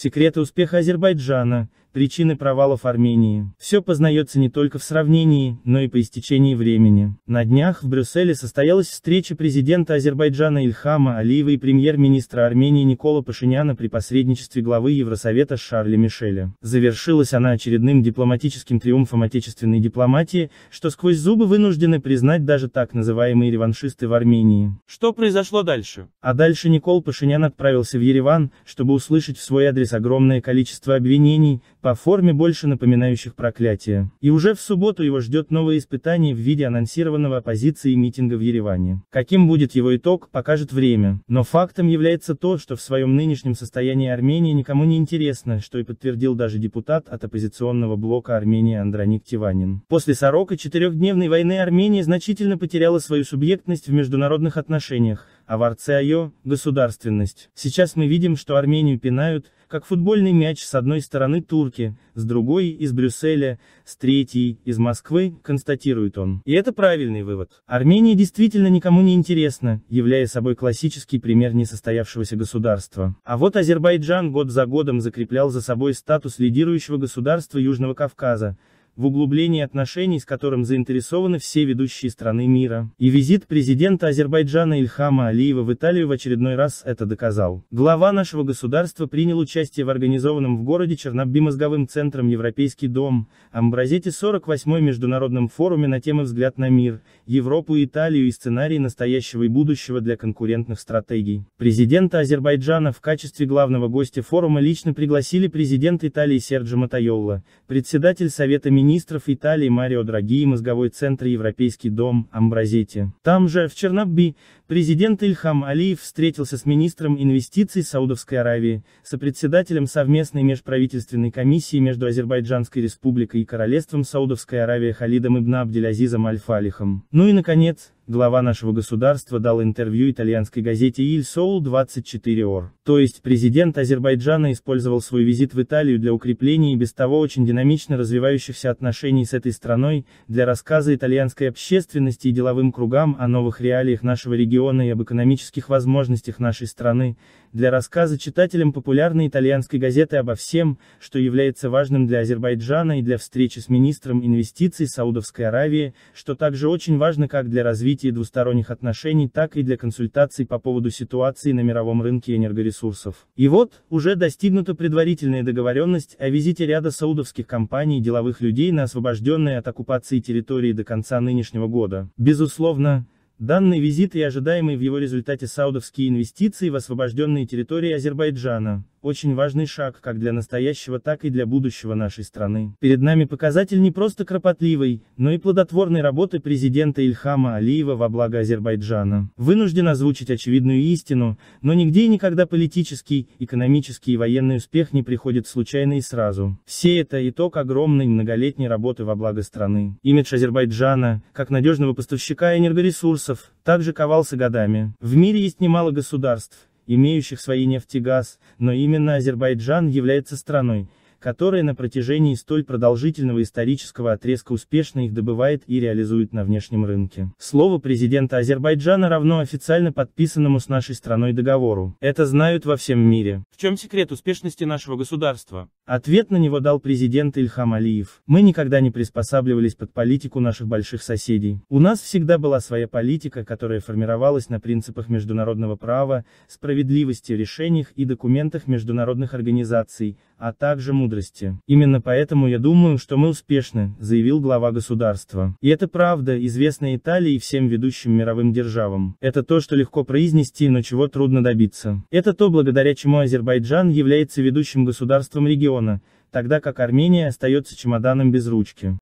Секреты успеха Азербайджана причины провалов Армении. Все познается не только в сравнении, но и по истечении времени. На днях в Брюсселе состоялась встреча президента Азербайджана Ильхама Алиева и премьер-министра Армении Никола Пашиняна при посредничестве главы Евросовета Шарля Мишеля. Завершилась она очередным дипломатическим триумфом отечественной дипломатии, что сквозь зубы вынуждены признать даже так называемые реваншисты в Армении. Что произошло дальше? А дальше Никол Пашинян отправился в Ереван, чтобы услышать в свой адрес огромное количество обвинений, по форме больше напоминающих проклятие. И уже в субботу его ждет новое испытание в виде анонсированного оппозиции митинга в Ереване. Каким будет его итог, покажет время. Но фактом является то, что в своем нынешнем состоянии Армения никому не интересно, что и подтвердил даже депутат от оппозиционного блока Армении Андроник Тиванин. После 44 четырехдневной войны Армения значительно потеряла свою субъектность в международных отношениях, Аварцеайо, государственность. Сейчас мы видим, что Армению пинают, как футбольный мяч с одной стороны турки, с другой из Брюсселя, с третьей из Москвы, констатирует он. И это правильный вывод. Армения действительно никому не интересна, являя собой классический пример несостоявшегося государства. А вот Азербайджан год за годом закреплял за собой статус лидирующего государства Южного Кавказа, в углублении отношений с которым заинтересованы все ведущие страны мира. И визит президента Азербайджана Ильхама Алиева в Италию в очередной раз это доказал. Глава нашего государства принял участие в организованном в городе Чернобби мозговым центром Европейский дом, Амбразете 48-й международном форуме на темы «Взгляд на мир», Европу и Италию и сценарий настоящего и будущего для конкурентных стратегий. Президента Азербайджана в качестве главного гостя форума лично пригласили президент Италии Серджо Матайолла, председатель Совета министров Италии Марио Драги и мозговой центр Европейский дом, Амбразити. Там же, в Чернобби, Президент Ильхам Алиев встретился с министром инвестиций Саудовской Аравии, сопредседателем совместной межправительственной комиссии между Азербайджанской республикой и Королевством Саудовской Аравии Халидом Ибн Абделязизом Аль-Фалихом. Ну и наконец, глава нашего государства дал интервью итальянской газете Il Соул 24 Or. То есть, президент Азербайджана использовал свой визит в Италию для укрепления и без того очень динамично развивающихся отношений с этой страной, для рассказа итальянской общественности и деловым кругам о новых реалиях нашего региона региона и об экономических возможностях нашей страны, для рассказа читателям популярной итальянской газеты обо всем, что является важным для Азербайджана и для встречи с министром инвестиций Саудовской Аравии, что также очень важно как для развития двусторонних отношений, так и для консультаций по поводу ситуации на мировом рынке энергоресурсов. И вот, уже достигнута предварительная договоренность о визите ряда саудовских компаний и деловых людей на освобожденные от оккупации территории до конца нынешнего года. Безусловно, Данный визит и ожидаемые в его результате саудовские инвестиции в освобожденные территории Азербайджана очень важный шаг как для настоящего, так и для будущего нашей страны. Перед нами показатель не просто кропотливой, но и плодотворной работы президента Ильхама Алиева во благо Азербайджана. Вынужден озвучить очевидную истину, но нигде и никогда политический, экономический и военный успех не приходит случайно и сразу. Все это итог огромной многолетней работы во благо страны. Имидж Азербайджана, как надежного поставщика энергоресурсов, также ковался годами. В мире есть немало государств, имеющих свои нефть и газ, но именно Азербайджан является страной, которая на протяжении столь продолжительного исторического отрезка успешно их добывает и реализует на внешнем рынке. Слово президента Азербайджана равно официально подписанному с нашей страной договору. Это знают во всем мире. В чем секрет успешности нашего государства? Ответ на него дал президент Ильхам Алиев. Мы никогда не приспосабливались под политику наших больших соседей. У нас всегда была своя политика, которая формировалась на принципах международного права, справедливости, решениях и документах международных организаций, а также мудрости. Именно поэтому я думаю, что мы успешны, заявил глава государства. И это правда, известно Италии и всем ведущим мировым державам. Это то, что легко произнести, но чего трудно добиться. Это то, благодаря чему Азербайджан является ведущим государством региона, тогда как Армения остается чемоданом без ручки.